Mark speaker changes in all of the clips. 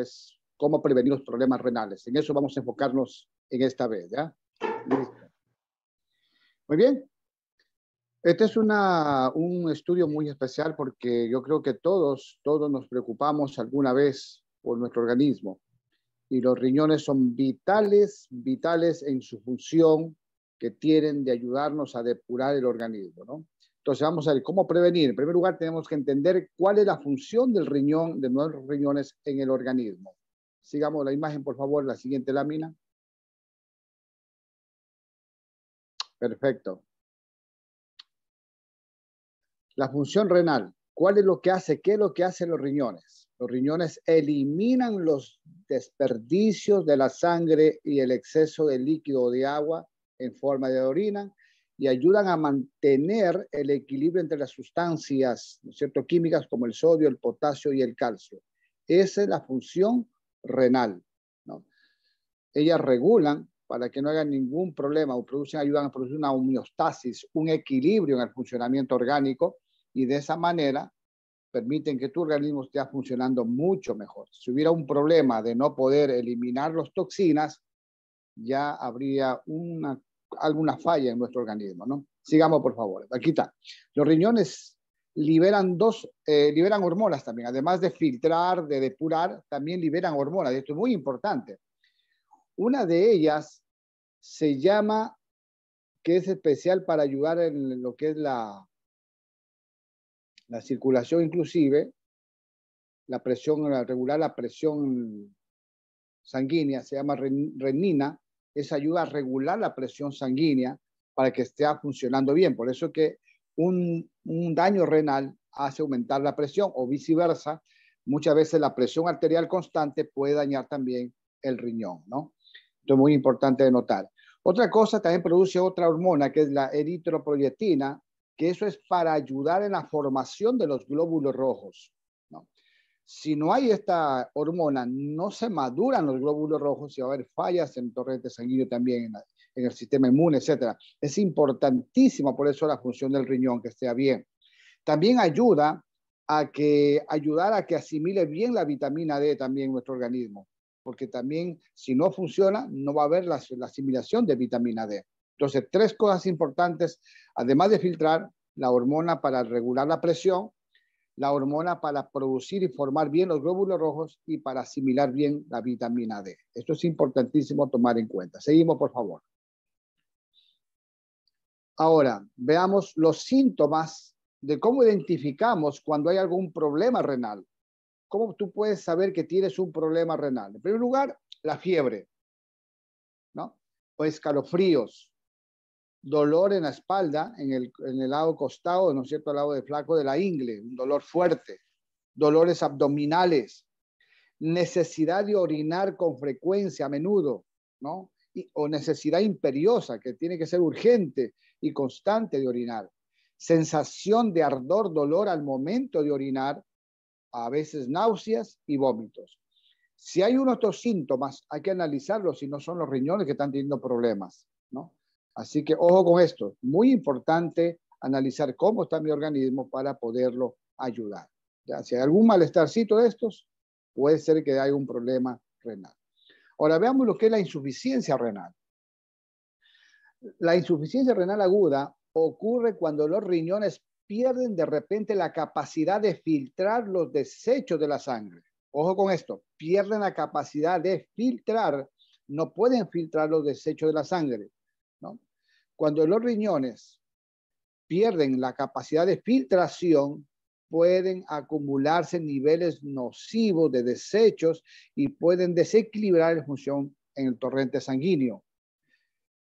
Speaker 1: es cómo prevenir los problemas renales. En eso vamos a enfocarnos en esta vez, ¿ya? Muy bien. Este es un estudio muy especial porque yo creo que todos, todos nos preocupamos alguna vez por nuestro organismo y los riñones son vitales, vitales en su función que tienen de ayudarnos a depurar el organismo, ¿no? Entonces, vamos a ver cómo prevenir. En primer lugar, tenemos que entender cuál es la función del riñón, de nuestros riñones en el organismo. Sigamos la imagen, por favor, la siguiente lámina. Perfecto. La función renal. ¿Cuál es lo que hace? ¿Qué es lo que hacen los riñones? Los riñones eliminan los desperdicios de la sangre y el exceso de líquido o de agua en forma de orina y ayudan a mantener el equilibrio entre las sustancias ¿no químicas como el sodio, el potasio y el calcio. Esa es la función renal. Ellas regulan para que no haya ningún problema o producen, ayudan a producir una homeostasis, un equilibrio en el funcionamiento orgánico y de esa manera permiten que tu organismo esté funcionando mucho mejor. Si hubiera un problema de no poder eliminar las toxinas, ya habría una alguna falla en nuestro organismo, ¿no? Sigamos, por favor. Aquí está. Los riñones liberan dos, eh, liberan hormonas también, además de filtrar, de depurar, también liberan hormonas. Esto es muy importante. Una de ellas se llama, que es especial para ayudar en lo que es la, la circulación inclusive, la presión, regular la presión sanguínea, se llama renina, esa ayuda a regular la presión sanguínea para que esté funcionando bien. Por eso que un, daño renal hace aumentar la presión o viceversa. Muchas veces la presión arterial constante puede dañar también el riñón, Esto es muy importante de notar. Otra cosa también produce otra hormona que es la eritroproyectina, que eso es para ayudar en la formación de los glóbulos rojos. Si no hay esta hormona, no se maduran los glóbulos rojos y va a haber fallas en torrentes torrente sanguíneo también, en, el sistema inmune, etc. Es importantísimo, por eso la función del riñón, que esté bien. También ayuda a que ayudar a que asimile bien la vitamina D también nuestro organismo, porque también si no funciona, no va a haber la asimilación de vitamina D. Entonces, tres cosas importantes, además de filtrar la hormona para regular la presión, la hormona para producir y formar bien los glóbulos rojos y para asimilar bien la vitamina D. Esto es importantísimo tomar en cuenta. Seguimos, por favor. Ahora, veamos los síntomas de cómo identificamos cuando hay algún problema renal. ¿Cómo tú puedes saber que tienes un problema renal? En primer lugar, la fiebre, ¿no? O escalofríos, dolor en la espalda, en el, en el lado costado, en es cierto?, el lado de flaco de la ingle, un dolor fuerte, dolores abdominales, necesidad de orinar con frecuencia a menudo, ¿no? o necesidad imperiosa, que tiene que ser urgente y constante de orinar. Sensación de ardor, dolor al momento de orinar, a veces náuseas y vómitos. Si hay uno de estos síntomas, hay que analizarlos si no son los riñones que están teniendo problemas. Así que ojo con esto, muy importante analizar cómo está mi organismo para poderlo ayudar. si hay algún malestarcito de estos, puede ser que haya un problema renal. Ahora veamos lo que es la insuficiencia renal. La insuficiencia renal aguda ocurre cuando los riñones pierden de repente la capacidad de filtrar los desechos de la sangre. Ojo con esto, pierden la capacidad de filtrar, no pueden filtrar los desechos de la sangre. Cuando los riñones pierden la capacidad de filtración, pueden acumularse niveles nocivos de desechos y pueden desequilibrar la función en el torrente sanguíneo.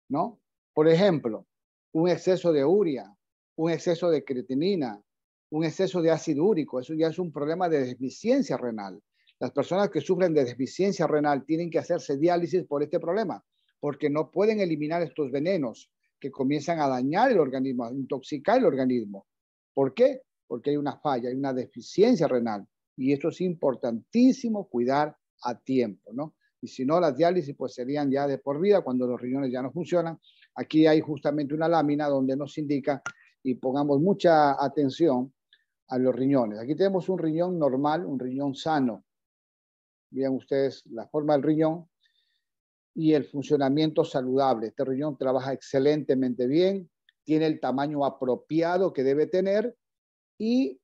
Speaker 1: ¿No? Por ejemplo, un exceso de urea, un exceso de creatinina, un exceso de ácido úrico, eso ya es un problema de deficiencia renal. Las personas que sufren de deficiencia renal tienen que hacerse diálisis por este problema, porque no pueden eliminar estos venenos que comienzan a dañar el organismo, a intoxicar el organismo. ¿Por qué? Porque hay una falla, hay una deficiencia renal. Y esto es importantísimo cuidar a tiempo, ¿no? Y si no, las diálisis pues serían ya de por vida cuando los riñones ya no funcionan. Aquí hay justamente una lámina donde nos indica y pongamos mucha atención a los riñones. Aquí tenemos un riñón normal, un riñón sano. Vean ustedes la forma del riñón, y el funcionamiento saludable. Este riñón trabaja excelentemente bien, tiene el tamaño apropiado que debe tener y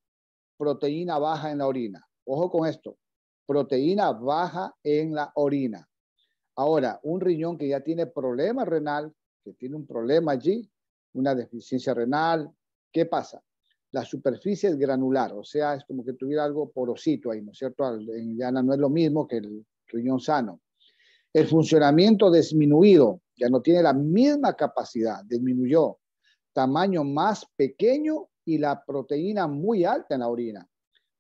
Speaker 1: proteína baja en la orina. Ojo con esto, proteína baja en la orina. Ahora, un riñón que ya tiene problema renal, que tiene un problema allí, una deficiencia renal, ¿qué pasa? La superficie es granular, o sea, es como que tuviera algo porosito ahí, ¿no es cierto? En llana no es lo mismo que el riñón sano. El funcionamiento disminuido, ya no tiene la misma capacidad, disminuyó. Tamaño más pequeño y la proteína muy alta en la orina.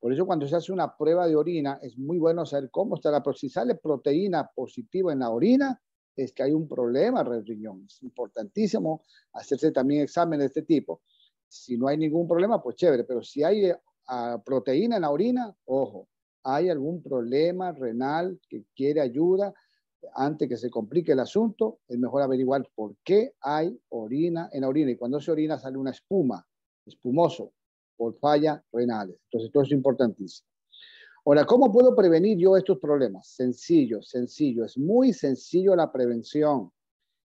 Speaker 1: Por eso cuando se hace una prueba de orina es muy bueno saber cómo está la si sale proteína positiva en la orina es que hay un problema en riñón. Es importantísimo hacerse también exámenes de este tipo. Si no hay ningún problema, pues chévere, pero si hay ah, proteína en la orina, ojo, hay algún problema renal que quiere ayuda antes que se complique el asunto, es mejor averiguar por qué hay orina en la orina. Y cuando se orina sale una espuma, espumoso, por falla renales. Entonces, todo es importantísimo. Ahora, ¿cómo puedo prevenir yo estos problemas? Sencillo, sencillo. Es muy sencillo la prevención.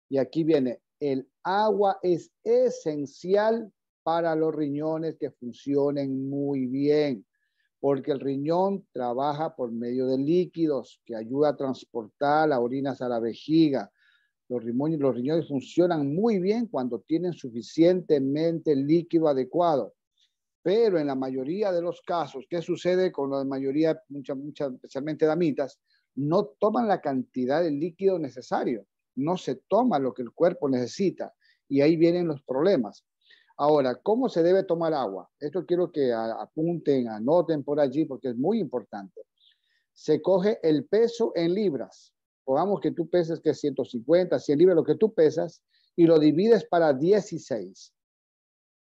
Speaker 1: Y aquí viene, el agua es esencial para los riñones que funcionen muy bien porque el riñón trabaja por medio de líquidos que ayuda a transportar las orinas a la vejiga. Los riñones, funcionan muy bien cuando tienen suficientemente líquido adecuado. Pero en la mayoría de los casos, ¿qué sucede con la mayoría, muchas, muchas, especialmente damitas? No toman la cantidad de líquido necesario, no se toma lo que el cuerpo necesita y ahí vienen los problemas. Ahora, ¿cómo se debe tomar agua? Esto quiero que apunten, anoten por allí porque es muy importante. Se coge el peso en libras. Pongamos que tú pesas que 150, 100 libras, lo que tú pesas, y lo divides para 16.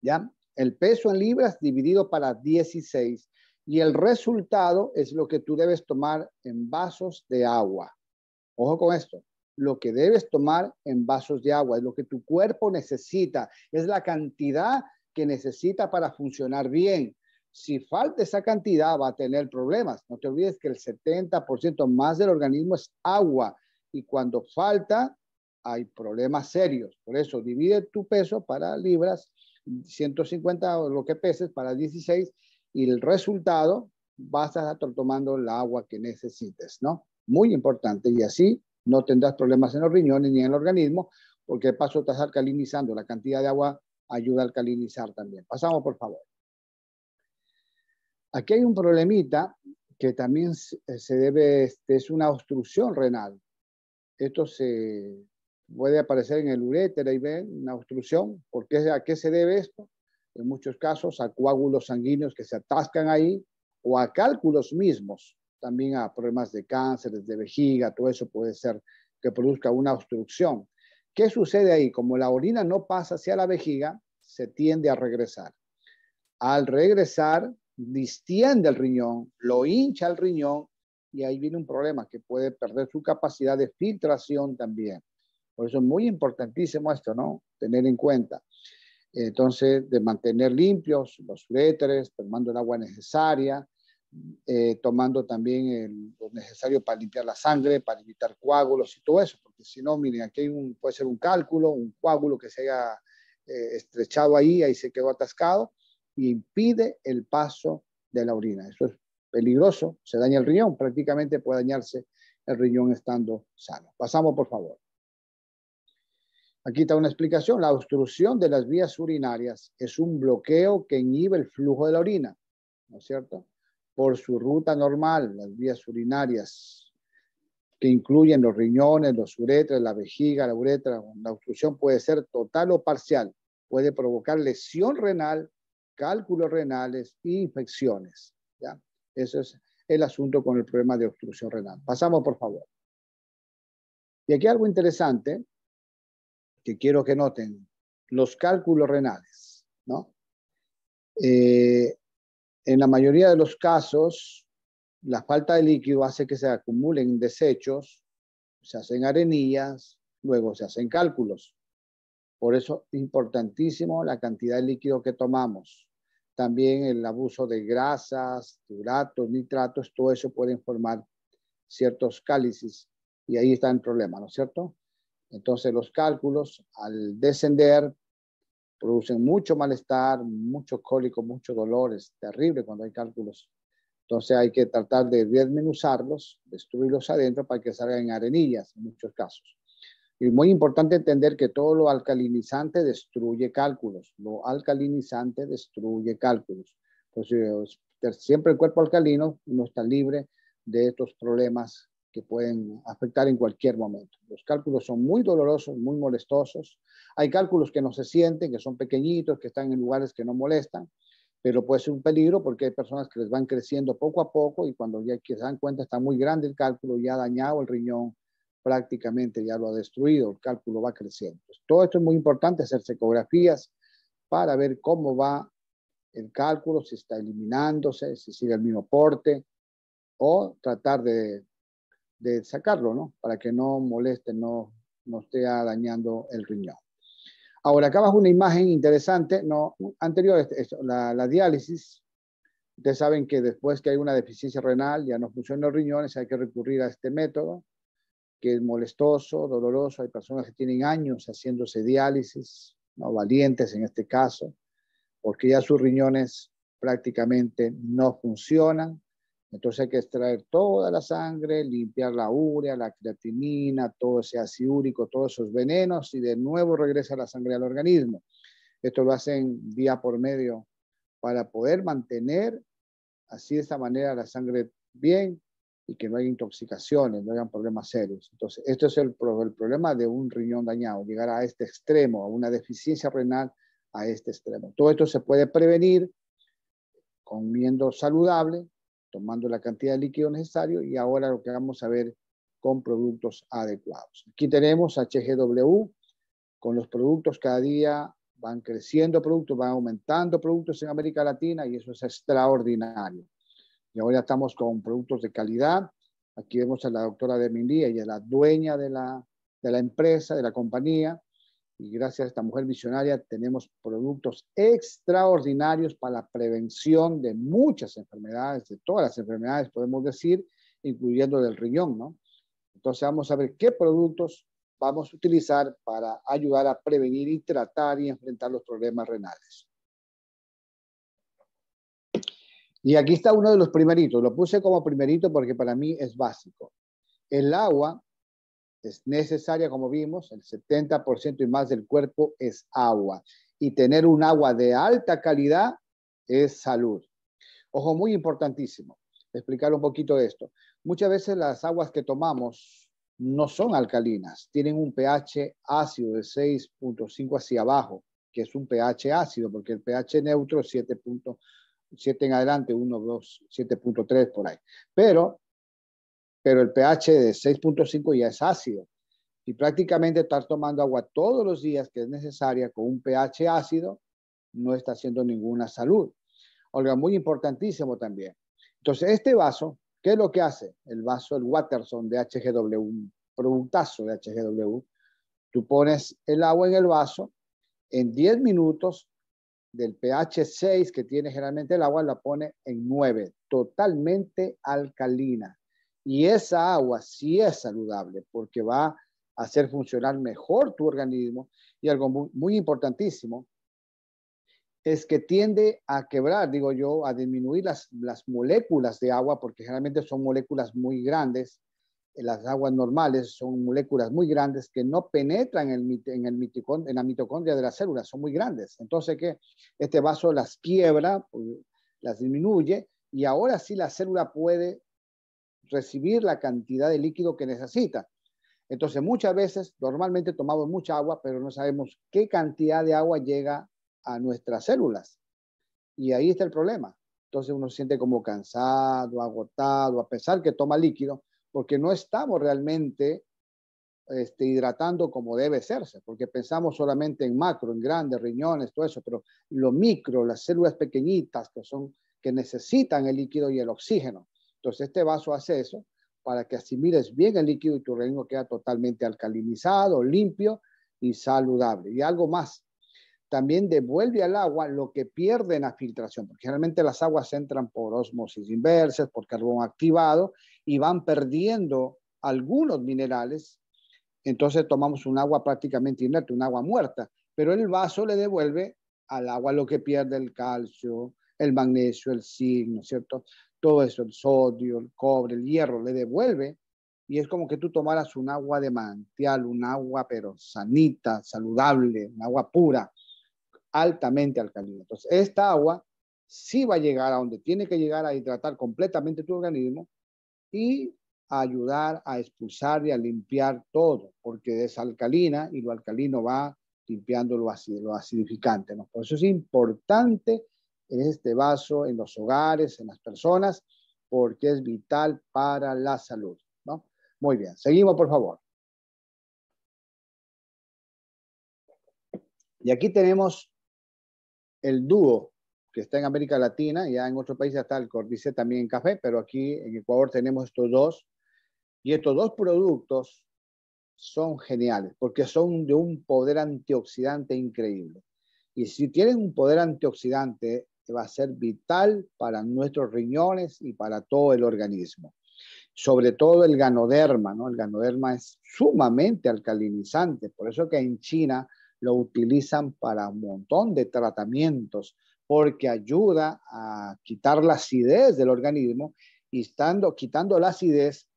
Speaker 1: ¿Ya? El peso en libras dividido para 16. Y el resultado es lo que tú debes tomar en vasos de agua. Ojo con esto lo que debes tomar en vasos de agua, es lo que tu cuerpo necesita, es la cantidad que necesita para funcionar bien. Si falta esa cantidad, va a tener problemas. No te olvides que el 70% más del organismo es agua y cuando falta, hay problemas serios. Por eso, divide tu peso para libras, 150 o lo que peses para 16 y el resultado vas a estar tomando el agua que necesites, ¿no? Muy importante. Y así no tendrás problemas en los riñones ni en el organismo, porque de paso estás alcalinizando. La cantidad de agua ayuda a alcalinizar también. Pasamos, por favor. Aquí hay un problemita que también se eh, debe, este, es una obstrucción renal. Esto se puede aparecer en el uréter, y ven, una obstrucción. ¿Por ¿A qué se debe esto? En muchos casos a coágulos sanguíneos que se atascan ahí o a cálculos mismos también a problemas de cánceres, de vejiga, todo eso puede ser que produzca una obstrucción. ¿Qué sucede ahí? Como la orina no pasa hacia la vejiga, se tiende a regresar. Al regresar, distiende el riñón, lo hincha el riñón y ahí viene un problema que puede perder su capacidad de filtración también. Por eso es muy importantísimo esto, ¿no? Tener en cuenta. Entonces, de mantener limpios los uréteres, tomando el agua necesaria, eh, tomando también el, lo necesario para limpiar la sangre, para evitar coágulos y todo eso, porque si no, miren, aquí un, puede ser un cálculo, un coágulo que se haya eh, estrechado ahí, ahí se quedó atascado y impide el paso de la orina. Eso es peligroso, se daña el riñón, prácticamente puede dañarse el riñón estando sano. Pasamos, por favor. Aquí está una explicación. La obstrucción de las vías urinarias es un bloqueo que inhibe el flujo de la orina, ¿no es cierto? por su ruta normal, las vías urinarias, que incluyen los riñones, los uretras, la vejiga, la uretra. La obstrucción puede ser total o parcial. Puede provocar lesión renal, cálculos renales e infecciones. ¿ya? Eso es el asunto con el problema de obstrucción renal. Pasamos, por favor. Y aquí algo interesante que quiero que noten. Los cálculos renales, ¿no? Eh, en la mayoría de los casos, la falta de líquido hace que se acumulen desechos, se hacen arenillas, luego se hacen cálculos. Por eso es importantísimo la cantidad de líquido que tomamos. También el abuso de grasas, duratos, nitratos, todo eso puede formar ciertos cálices y ahí está el problema, ¿no es cierto? Entonces los cálculos al descender producen mucho malestar, mucho cólico, muchos dolores, terrible cuando hay cálculos. Entonces hay que tratar de desmenuzarlos, destruirlos adentro para que salgan arenillas en muchos casos. Y muy importante entender que todo lo alcalinizante destruye cálculos, lo alcalinizante destruye cálculos. Entonces siempre el cuerpo alcalino no está libre de estos problemas que pueden afectar en cualquier momento. Los cálculos son muy dolorosos, muy molestosos. Hay cálculos que no se sienten, que son pequeñitos, que están en lugares que no molestan, pero puede ser un peligro porque hay personas que les van creciendo poco a poco y cuando ya se dan cuenta está muy grande el cálculo, ya ha dañado el riñón, prácticamente ya lo ha destruido, el cálculo va creciendo. Pues, todo esto es muy importante, hacerse ecografías para ver cómo va el cálculo, si está eliminándose, si sigue el mismo porte, o tratar de de sacarlo, ¿no? Para que no moleste, no, no esté dañando el riñón. Ahora, acá abajo una imagen interesante, no, anterior, este, la, la diálisis, ustedes saben que después que hay una deficiencia renal, ya no funcionan los riñones, hay que recurrir a este método, que es molestoso, doloroso, hay personas que tienen años haciéndose diálisis, ¿no? valientes en este caso, porque ya sus riñones prácticamente no funcionan, entonces hay que extraer toda la sangre, limpiar la urea, la creatinina, todo ese ácido úrico, todos esos venenos y de nuevo regresa la sangre al organismo. Esto lo hacen día por medio para poder mantener así de esta manera la sangre bien y que no haya intoxicaciones, no haya problemas serios. Entonces, esto es el, el problema de un riñón dañado, llegar a este extremo, a una deficiencia renal a este extremo. Todo esto se puede prevenir comiendo saludable, tomando la cantidad de líquido necesario y ahora lo que vamos a ver con productos adecuados. Aquí tenemos HGW con los productos cada día van creciendo productos, van aumentando productos en América Latina y eso es extraordinario. Y ahora estamos con productos de calidad. Aquí vemos a la doctora Demilí, ella es la dueña de la, de la empresa, de la compañía y gracias a esta mujer visionaria tenemos productos extraordinarios para la prevención de muchas enfermedades, de todas las enfermedades podemos decir, incluyendo del riñón, ¿no? Entonces vamos a ver qué productos vamos a utilizar para ayudar a prevenir y tratar y enfrentar los problemas renales. Y aquí está uno de los primeritos, lo puse como primerito porque para mí es básico. El agua es necesaria, como vimos, el 70% y más del cuerpo es agua. Y tener un agua de alta calidad es salud. Ojo, muy importantísimo, explicar un poquito esto. Muchas veces las aguas que tomamos no son alcalinas, tienen un pH ácido de 6.5 hacia abajo, que es un pH ácido, porque el pH neutro es 7.7 en adelante, 1, 2, 7.3 por ahí. Pero pero el pH de 6.5 ya es ácido. Y prácticamente estar tomando agua todos los días que es necesaria con un pH ácido no está haciendo ninguna salud. Olga, muy importantísimo también. Entonces, este vaso, ¿qué es lo que hace? El vaso, el Watterson de HGW, un productazo de HGW. Tú pones el agua en el vaso, en 10 minutos del pH 6 que tiene generalmente el agua, la pone en 9, totalmente alcalina. Y esa agua sí es saludable porque va a hacer funcionar mejor tu organismo y algo muy, importantísimo es que tiende a quebrar, digo yo, a disminuir las, moléculas de agua porque generalmente son moléculas muy grandes. Las aguas normales son moléculas muy grandes que no penetran en, el, en, la mitocondria de las células, son muy grandes. Entonces, que este vaso las quiebra, pues, las disminuye, y ahora sí la célula puede recibir la cantidad de líquido que necesita. Entonces, muchas veces, normalmente tomamos mucha agua, pero no sabemos qué cantidad de agua llega a nuestras células. Y ahí está el problema. Entonces uno se siente como cansado, agotado, a pesar que toma líquido, porque no estamos realmente este, hidratando como debe serse, porque pensamos solamente en macro, en grandes, riñones, todo eso, pero lo micro, las células pequeñitas que son que necesitan el líquido y el oxígeno. Entonces este vaso hace eso para que asimiles bien el líquido y tu reino queda totalmente alcalinizado, limpio y saludable. Y algo más, también devuelve al agua lo que pierde en la filtración, porque generalmente las aguas entran por osmosis inversa, por carbón activado y van perdiendo algunos minerales. Entonces tomamos un agua prácticamente inerte, un agua muerta, pero el vaso le devuelve al agua lo que pierde el calcio, el magnesio, el zinc, ¿no es cierto? todo eso, el sodio, el cobre, el hierro, le devuelve y es como que tú tomaras un agua de mantial, un agua pero sanita, saludable, un agua pura, altamente alcalina. Entonces, esta agua sí va a llegar a donde tiene que llegar a hidratar completamente tu organismo y ayudar a expulsar y a limpiar todo, porque es alcalina y lo alcalino va limpiando lo, ácido, lo acidificante. ¿no? Por eso es importante en este vaso, en los hogares, en las personas, porque es vital para la salud. ¿no? Muy bien, seguimos por favor. Y aquí tenemos el dúo que está en América Latina, ya en otros países está el cordice también en café, pero aquí en Ecuador tenemos estos dos. Y estos dos productos son geniales porque son de un poder antioxidante increíble. Y si tienen un poder antioxidante va a ser vital para nuestros riñones y para todo el organismo. Sobre todo el ganoderma, ¿no? El ganoderma es sumamente alcalinizante, por eso que en China lo utilizan para un montón de tratamientos, porque ayuda a quitar la acidez del organismo y estando, quitando la acidez,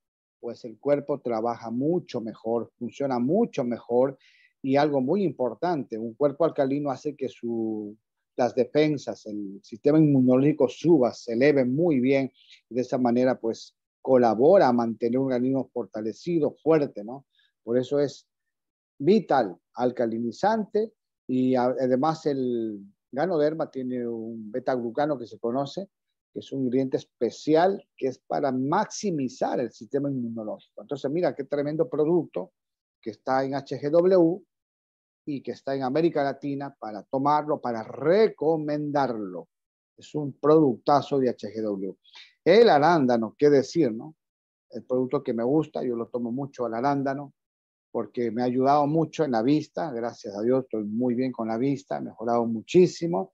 Speaker 1: pues el cuerpo trabaja mucho mejor, funciona mucho mejor y algo muy importante, un cuerpo alcalino hace que su las defensas, el sistema inmunológico suba, se eleve muy bien y de esa manera pues colabora a mantener un organismo fortalecido, fuerte, ¿no? Por eso es vital, alcalinizante y además el ganoderma tiene un beta-glucano que se conoce, que es un ingrediente especial que es para maximizar el sistema inmunológico. Entonces, mira qué tremendo producto que está en HGW y que está en América Latina para tomarlo, para recomendarlo. Es un productazo de HGW. El arándano, qué decir, ¿no? El producto que me gusta, yo lo tomo mucho al arándano, porque me ha ayudado mucho en la vista, gracias a Dios estoy muy bien con la vista, mejorado muchísimo.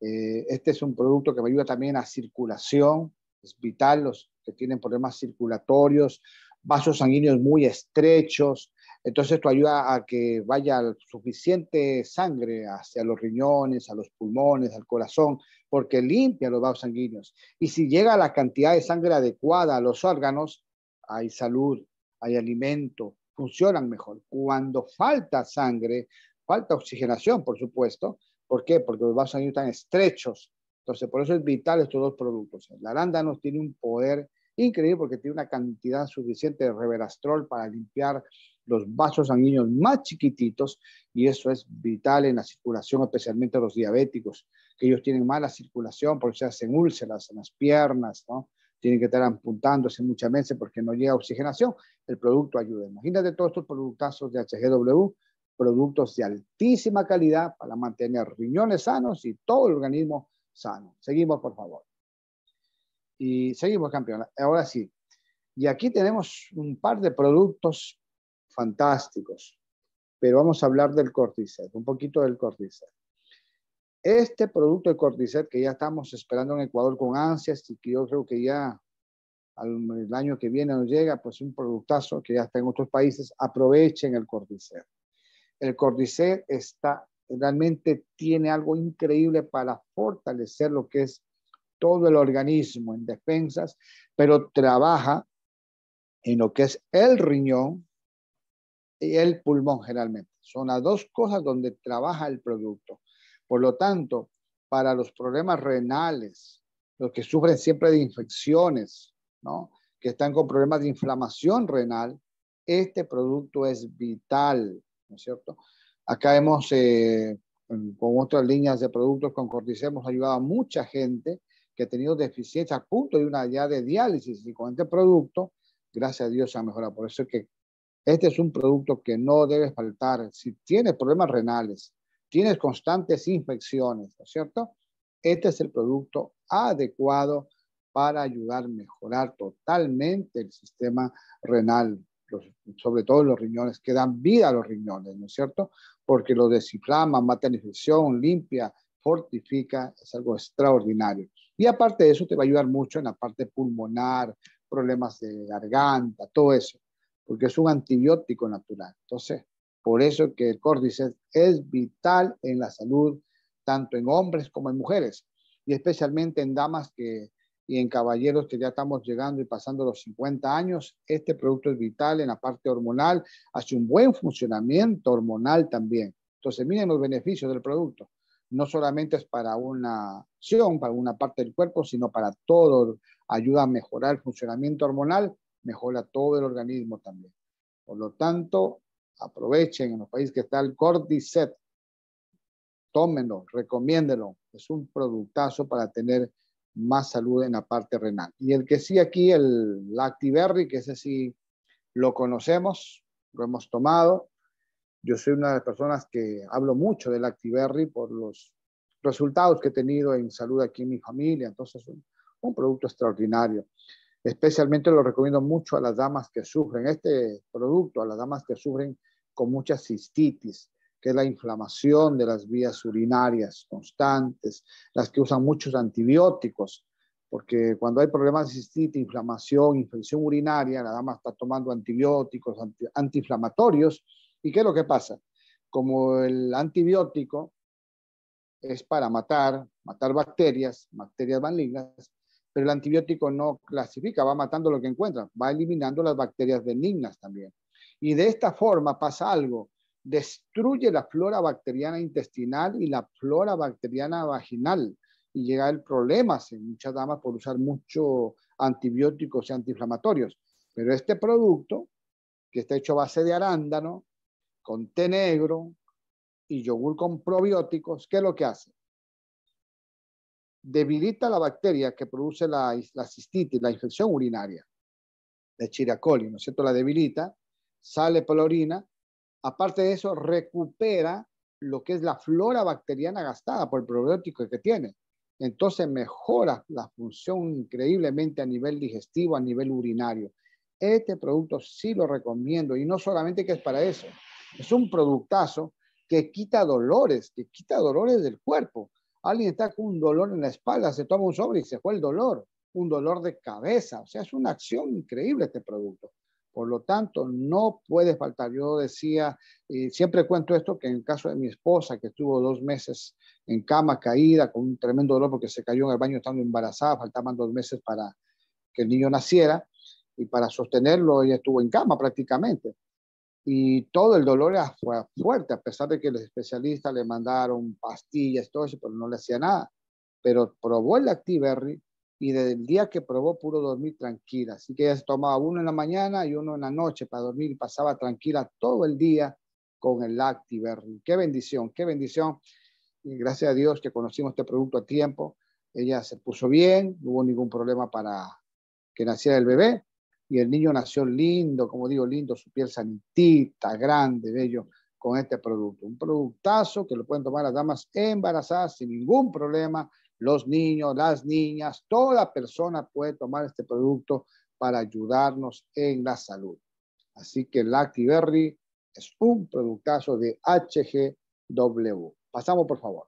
Speaker 1: Eh, este es un producto que me ayuda también a circulación, es vital los que tienen problemas circulatorios, vasos sanguíneos muy estrechos, entonces esto ayuda a que vaya suficiente sangre hacia los riñones, a los pulmones, al corazón, porque limpia los vasos sanguíneos. Y si llega la cantidad de sangre adecuada a los órganos, hay salud, hay alimento, funcionan mejor. Cuando falta sangre, falta oxigenación, por supuesto. ¿Por qué? Porque los vasos sanguíneos están estrechos. Entonces, por eso es vital estos dos productos. La arándano tiene un poder increíble porque tiene una cantidad suficiente de reverastrol para limpiar los vasos sanguíneos más chiquititos y eso es vital en la circulación, especialmente los diabéticos, que ellos tienen mala circulación porque se hacen úlceras en las piernas, ¿no? Tienen que estar apuntándose muchas veces porque no llega oxigenación. El producto ayuda. Imagínate todos estos productazos de HGW, productos de altísima calidad para mantener riñones sanos y todo el organismo sano. Seguimos, por favor. Y seguimos, campeón. Ahora sí. Y aquí tenemos un par de productos fantásticos, pero vamos a hablar del cordyceps, un poquito del cordyceps. Este producto de cordyceps que ya estamos esperando en Ecuador con ansias y que yo creo que ya al, el año que viene nos llega, pues un productazo que ya está en otros países, aprovechen el cordyceps. El cordyceps está realmente tiene algo increíble para fortalecer lo que es todo el organismo en defensas, pero trabaja en lo que es el riñón, y el pulmón generalmente. Son las dos cosas donde trabaja el producto. Por lo tanto, para los problemas renales, los que sufren siempre de infecciones, ¿no? que están con problemas de inflamación renal, este producto es vital, ¿no es cierto? Acá hemos, eh, con otras líneas de productos con Cortice, hemos ayudado a mucha gente que ha tenido deficiencia a punto de una ya de diálisis y con este producto, gracias a Dios se ha mejorado. Por eso es que este es un producto que no debe faltar. Si tienes problemas renales, tienes constantes infecciones, ¿no es cierto? Este es el producto adecuado para ayudar a mejorar totalmente el sistema renal, sobre todo los riñones, que dan vida a los riñones, ¿no es cierto? Porque lo desinflama, mata la infección, limpia, fortifica, es algo extraordinario. Y aparte de eso, te va a ayudar mucho en la parte pulmonar, problemas de garganta, todo eso porque es un antibiótico natural. Entonces, por eso que el córdice es vital en la salud, tanto en hombres como en mujeres, y especialmente en damas que, y en caballeros que ya estamos llegando y pasando los 50 años. Este producto es vital en la parte hormonal, hace un buen funcionamiento hormonal también. Entonces, miren los beneficios del producto. No solamente es para una acción, para una parte del cuerpo, sino para todo. Ayuda a mejorar el funcionamiento hormonal mejora todo el organismo también. Por lo tanto, aprovechen en los países que está el cordyceps, tómenlo, Recomiéndelo. Es un productazo para tener más salud en la parte renal. Y el que sí aquí, el Lactiberry, que ese sí lo conocemos, lo hemos tomado. Yo soy una de las personas que hablo mucho del Lactiberry por los resultados que he tenido en salud aquí en mi familia. Entonces, es un producto extraordinario. Especialmente lo recomiendo mucho a las damas que sufren este producto, a las damas que sufren con mucha cistitis, que es la inflamación de las vías urinarias constantes, las que usan muchos antibióticos, porque cuando hay problemas de cistitis, inflamación, infección urinaria, la dama está tomando antibióticos, antiinflamatorios, ¿y qué es lo que pasa? Como el antibiótico es para matar, matar bacterias, bacterias malignas, pero el antibiótico no clasifica, va matando lo que encuentra, va eliminando las bacterias benignas también. Y de esta forma pasa algo, destruye la flora bacteriana intestinal y la flora bacteriana vaginal y llega el problema en muchas damas por usar mucho antibióticos y antiinflamatorios. Pero este producto, que está hecho a base de arándano, con té negro y yogur con probióticos, ¿qué es lo que hace? debilita la bacteria que produce la, la cistitis, la infección urinaria de Chiracoli, ¿no es cierto? La debilita, sale por la orina, aparte de eso, recupera lo que es la flora bacteriana gastada por el probiótico que tiene. Entonces mejora la función increíblemente a nivel digestivo, a nivel urinario. Este producto sí lo recomiendo y no solamente que es para eso, es un productazo que quita dolores, que quita dolores del cuerpo. Alguien está con un dolor en la espalda, se toma un sobre y se fue el dolor, un dolor de cabeza. O sea, es una acción increíble este producto. Por lo tanto, no puede faltar. Yo decía, y siempre cuento esto, que en el caso de mi esposa, que estuvo dos meses en cama caída con un tremendo dolor porque se cayó en el baño estando embarazada, faltaban dos meses para que el niño naciera y para sostenerlo ella estuvo en cama prácticamente y todo el dolor fue fuerte, a pesar de que los especialistas le mandaron pastillas, todo eso, pero no le hacía nada. Pero probó el Activerri y desde el día que probó pudo dormir tranquila. Así que ella se tomaba uno en la mañana y uno en la noche para dormir y pasaba tranquila todo el día con el Activerri. Qué bendición, qué bendición. Y gracias a Dios que conocimos este producto a tiempo. Ella se puso bien, no hubo ningún problema para que naciera el bebé y el niño nació lindo, como digo, lindo, su piel sanitita, grande, bello, con este producto. Un productazo que lo pueden tomar las damas embarazadas sin ningún problema, los niños, las niñas, toda persona puede tomar este producto para ayudarnos en la salud. Así que berry es un productazo de HGW. Pasamos, por favor.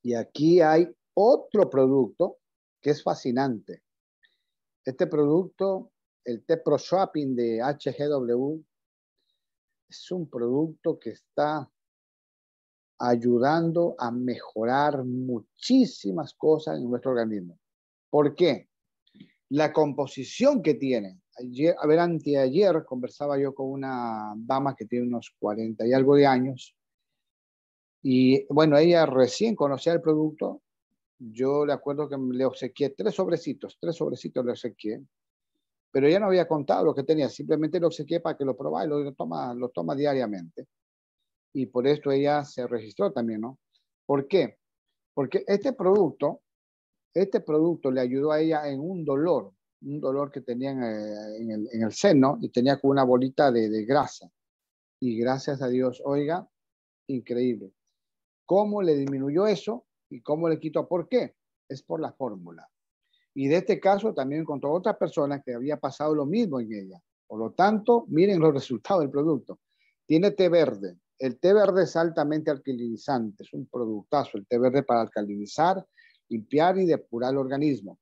Speaker 1: Y aquí hay otro producto que es fascinante. Este producto, el pro Shopping de HGW, es un producto que está ayudando a mejorar muchísimas cosas en nuestro organismo. ¿Por qué? La composición que tiene. Ayer, a ver, anteayer conversaba yo con una dama que tiene unos 40 y algo de años. Y bueno, ella recién conocía el producto yo le acuerdo que le obsequié tres sobrecitos, tres sobrecitos le obsequié, pero ella no había contado lo que tenía, simplemente le obsequié para que lo probara y lo, toma, lo toma diariamente. Y por esto ella se registró también, ¿no? ¿Por qué? Porque este producto, este producto le ayudó a ella en un dolor, un dolor que tenía en eh, el, seno y tenía como una bolita de, de grasa. Y gracias a Dios, oiga, increíble. ¿Cómo le disminuyó eso? ¿Y cómo le quito? ¿Por qué? Es por la fórmula. Y de este caso también encontró otra persona que había pasado lo mismo en ella. Por lo tanto, miren los resultados del producto. Tiene té verde. El té verde es altamente alcalinizante, es un productazo, el té verde para alcalinizar, limpiar y depurar el organismo.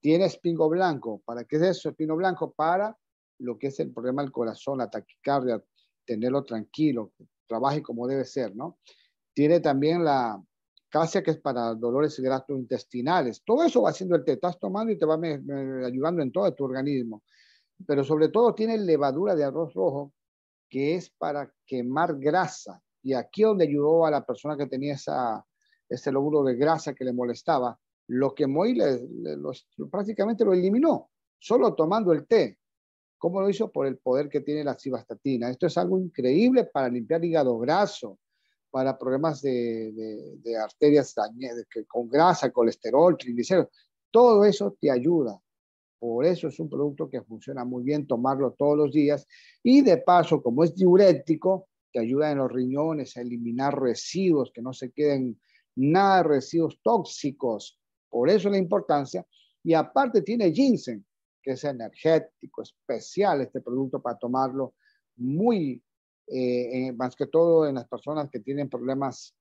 Speaker 1: Tiene espingo blanco. ¿Para qué es eso, espingo blanco? Para lo que es el problema del corazón, la taquicardia, tenerlo tranquilo, que trabaje como debe ser, ¿no? Tiene también la, Casia, que es para dolores gastrointestinales. Todo eso va haciendo el té. Estás tomando y te va ayudando en todo tu organismo. Pero sobre todo tiene levadura de arroz rojo, que es para quemar grasa. Y aquí donde ayudó a la persona que tenía ese lóbulo de grasa que le molestaba, lo quemó y prácticamente lo eliminó, solo tomando el té. ¿Cómo lo hizo? Por el poder que tiene la cibastatina. Esto es algo increíble para limpiar hígado graso, para problemas de, arterias que con grasa, colesterol, triglicéridos. Todo eso te ayuda. Por eso es un producto que funciona muy bien tomarlo todos los días. Y de paso, como es diurético, te ayuda en los riñones a eliminar residuos, que no se queden nada residuos tóxicos. Por eso la importancia. Y aparte tiene ginseng, que es energético, especial este producto para tomarlo muy eh, eh, más que todo en las personas que tienen problemas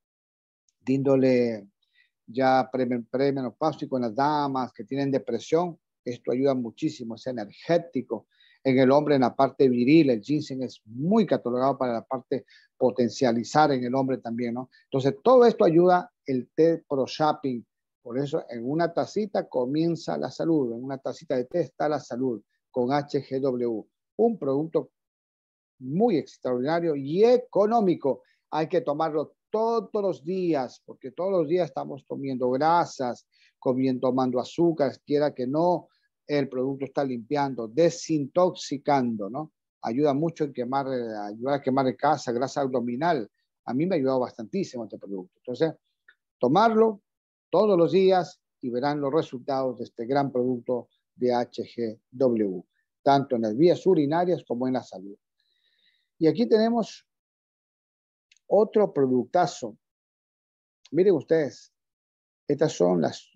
Speaker 1: de índole ya premenopáusico, en las damas que tienen depresión, esto ayuda muchísimo, es energético. En el hombre, en la parte viril, el ginseng es muy catalogado para la parte potencializar en el hombre también, ¿no? Entonces, todo esto ayuda el té pro shopping. Por eso, en una tacita comienza la salud, en una tacita de té está la salud con HGW, un producto muy extraordinario y económico. Hay que tomarlo todos los días, porque todos los días estamos comiendo grasas, comiendo, tomando azúcar, quiera que no, el producto está limpiando, desintoxicando, ¿no? Ayuda mucho en quemar, eh, ayuda a quemar casa, grasa abdominal. A mí me ha ayudado bastantísimo este producto. Entonces, tomarlo todos los días y verán los resultados de este gran producto de HGW, tanto en las vías urinarias como en la salud. Y aquí tenemos otro productazo. Miren ustedes, estas son las,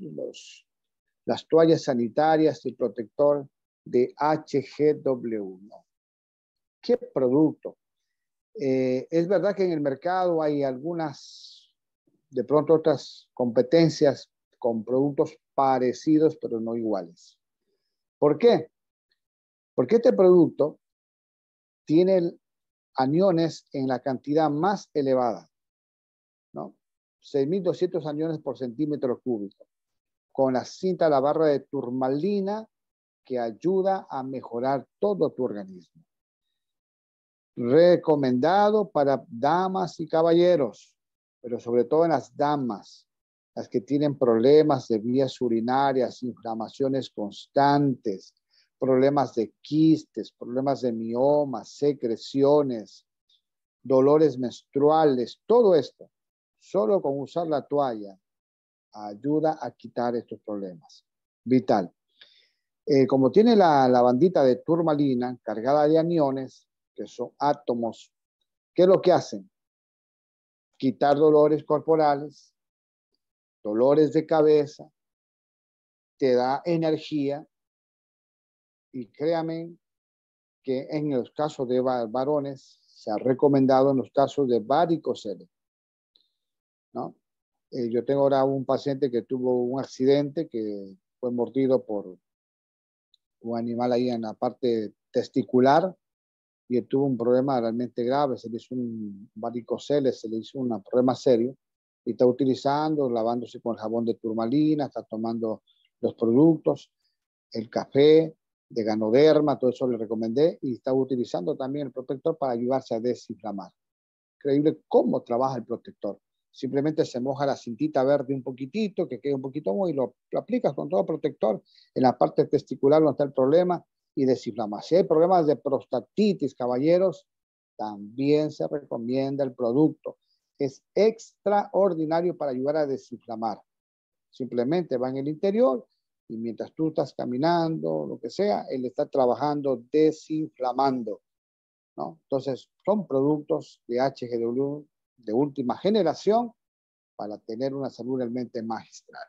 Speaker 1: las toallas sanitarias del protector de HGW1. ¿Qué producto? Eh, es verdad que en el mercado hay algunas, de pronto otras competencias con productos parecidos, pero no iguales. ¿Por qué? Porque este producto tiene aniones en la cantidad más elevada, ¿no? 6.200 aniones por centímetro cúbico, con la cinta, la barra de turmalina que ayuda a mejorar todo tu organismo. Recomendado para damas y caballeros, pero sobre todo en las damas, las que tienen problemas de vías urinarias, inflamaciones constantes, problemas de quistes, problemas de miomas, secreciones, dolores menstruales, todo esto, solo con usar la toalla, ayuda a quitar estos problemas. Vital. Eh, como tiene la, lavandita bandita de turmalina cargada de aniones, que son átomos, ¿qué es lo que hacen? Quitar dolores corporales, dolores de cabeza, te da energía y créanme que en los casos de varones se ha recomendado en los casos de varicocele. ¿no? Eh, yo tengo ahora un paciente que tuvo un accidente que fue mordido por un animal ahí en la parte testicular y tuvo un problema realmente grave, se le hizo un varicocele, se le hizo un problema serio y está utilizando, lavándose con jabón de turmalina, está tomando los productos, el café, de ganoderma, todo eso le recomendé y estaba utilizando también el protector para ayudarse a desinflamar. Increíble cómo trabaja el protector. Simplemente se moja la cintita verde un poquitito, que quede un poquito muy, y lo, aplicas con todo protector en la parte testicular donde está el problema y desinflama. Si hay problemas de prostatitis, caballeros, también se recomienda el producto. Es extraordinario para ayudar a desinflamar. Simplemente va en el interior, y mientras tú estás caminando, lo que sea, él está trabajando desinflamando. ¿no? Entonces, son productos de HGW de última generación para tener una salud realmente magistral.